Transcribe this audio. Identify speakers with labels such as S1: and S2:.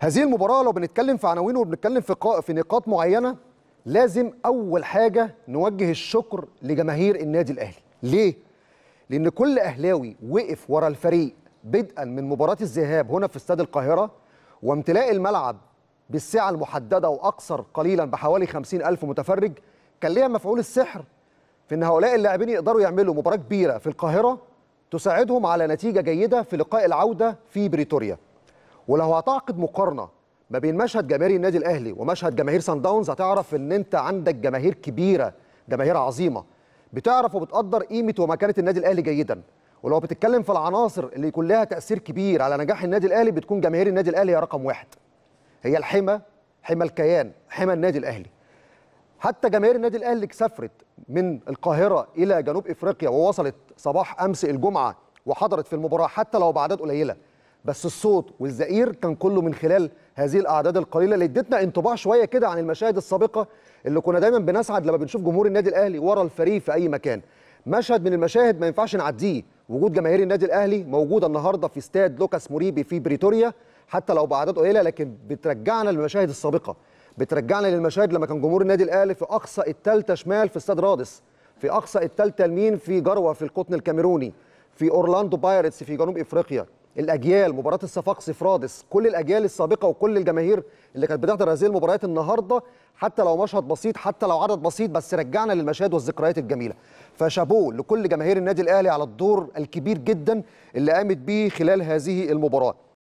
S1: هذه المباراه لو بنتكلم في عناوين وبنتكلم في قا... في نقاط معينه لازم اول حاجه نوجه الشكر لجماهير النادي الاهلي ليه لان كل اهلاوي وقف ورا الفريق بدءا من مباراه الذهاب هنا في استاد القاهره وامتلاء الملعب بالسعه المحدده واكثر قليلا بحوالي 50 الف متفرج كان ليها مفعول السحر في ان هؤلاء اللاعبين يقدروا يعملوا مباراه كبيره في القاهره تساعدهم على نتيجه جيده في لقاء العوده في بريتوريا ولو هتعقد مقارنه ما بين مشهد جماهير النادي الاهلي ومشهد جماهير سان داونز هتعرف ان انت عندك جماهير كبيره جماهير عظيمه بتعرف وبتقدر قيمه ومكانه النادي الاهلي جيدا ولو بتتكلم في العناصر اللي يكون لها تاثير كبير على نجاح النادي الاهلي بتكون جماهير النادي الاهلي هي رقم واحد هي الحمى حمى الكيان حمى النادي الاهلي حتى جماهير النادي الاهلي سافرت من القاهره الى جنوب افريقيا ووصلت صباح امس الجمعه وحضرت في المباراه حتى لو بعدد قليله بس الصوت والزئير كان كله من خلال هذه الاعداد القليله اللي ادتنا انطباع شويه كده عن المشاهد السابقه اللي كنا دايما بنسعد لما بنشوف جمهور النادي الاهلي ورا الفريق في اي مكان مشهد من المشاهد ما ينفعش نعديه وجود جماهير النادي الاهلي موجوده النهارده في استاد لوكاس موريبي في بريتوريا حتى لو باعداد قليله لكن بترجعنا للمشاهد السابقه بترجعنا للمشاهد لما كان جمهور النادي الاهلي في اقصى الثالثه شمال في استاد رادس في اقصى الثالثه اليمين في جروه في القطن الكاميروني في اورلاندو بايرتس في جنوب افريقيا الاجيال مباراه الصفاقسي فرادس كل الاجيال السابقه وكل الجماهير اللي كانت بتحضر هذه المباريات النهارده حتى لو مشهد بسيط حتى لو عدد بسيط بس رجعنا للمشاهد والذكريات الجميله فشابوه لكل جماهير النادي الاهلي على الدور الكبير جدا اللي قامت بيه خلال هذه المباراه